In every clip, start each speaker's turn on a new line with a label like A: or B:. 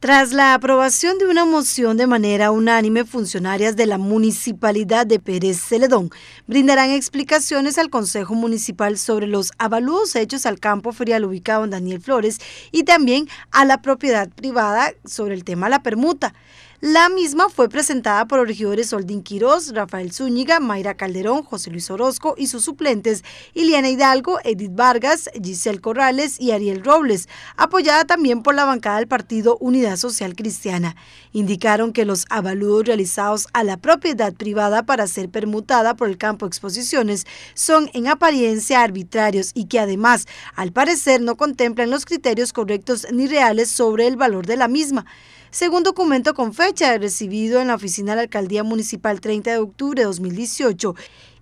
A: Tras la aprobación de una moción de manera unánime, funcionarias de la Municipalidad de Pérez Celedón brindarán explicaciones al Consejo Municipal sobre los avalúos hechos al campo ferial ubicado en Daniel Flores y también a la propiedad privada sobre el tema la permuta. La misma fue presentada por regidores Oldín Quirós, Rafael Zúñiga, Mayra Calderón, José Luis Orozco y sus suplentes, Iliana Hidalgo, Edith Vargas, Giselle Corrales y Ariel Robles, apoyada también por la bancada del partido Unidad Social Cristiana. Indicaron que los avaludos realizados a la propiedad privada para ser permutada por el campo exposiciones son en apariencia arbitrarios y que además, al parecer, no contemplan los criterios correctos ni reales sobre el valor de la misma. Según documento con fecha recibido en la oficina de la Alcaldía Municipal 30 de octubre de 2018,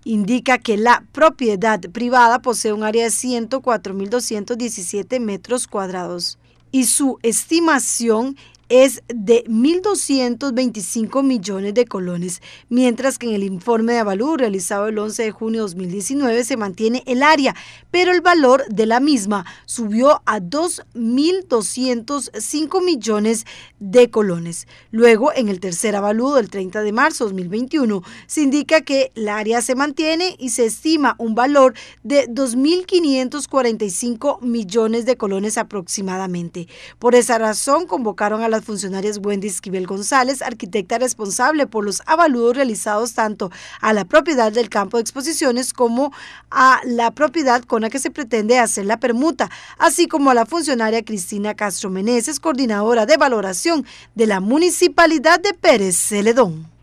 A: indica que la propiedad privada posee un área de 104.217 metros cuadrados y su estimación es de 1.225 millones de colones, mientras que en el informe de Avalú realizado el 11 de junio de 2019 se mantiene el área, pero el valor de la misma subió a 2.205 millones de colones. Luego, en el tercer avalúo del 30 de marzo de 2021, se indica que el área se mantiene y se estima un valor de 2.545 millones de colones aproximadamente. Por esa razón, convocaron a la funcionarias Wendy Esquivel González, arquitecta responsable por los avaludos realizados tanto a la propiedad del campo de exposiciones como a la propiedad con la que se pretende hacer la permuta, así como a la funcionaria Cristina Castro Meneses, coordinadora de valoración de la Municipalidad de Pérez Celedón.